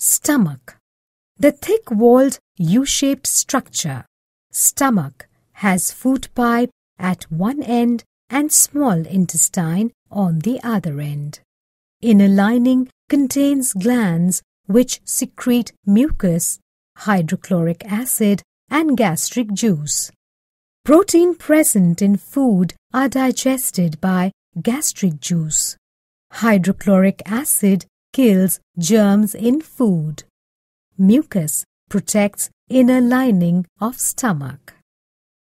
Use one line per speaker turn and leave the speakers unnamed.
Stomach The thick-walled U-shaped structure, stomach, has food pipe at one end and small intestine on the other end. Inner lining contains glands which secrete mucus, hydrochloric acid and gastric juice. Protein present in food are digested by gastric juice. Hydrochloric acid kills germs in food. Mucus protects inner lining of stomach.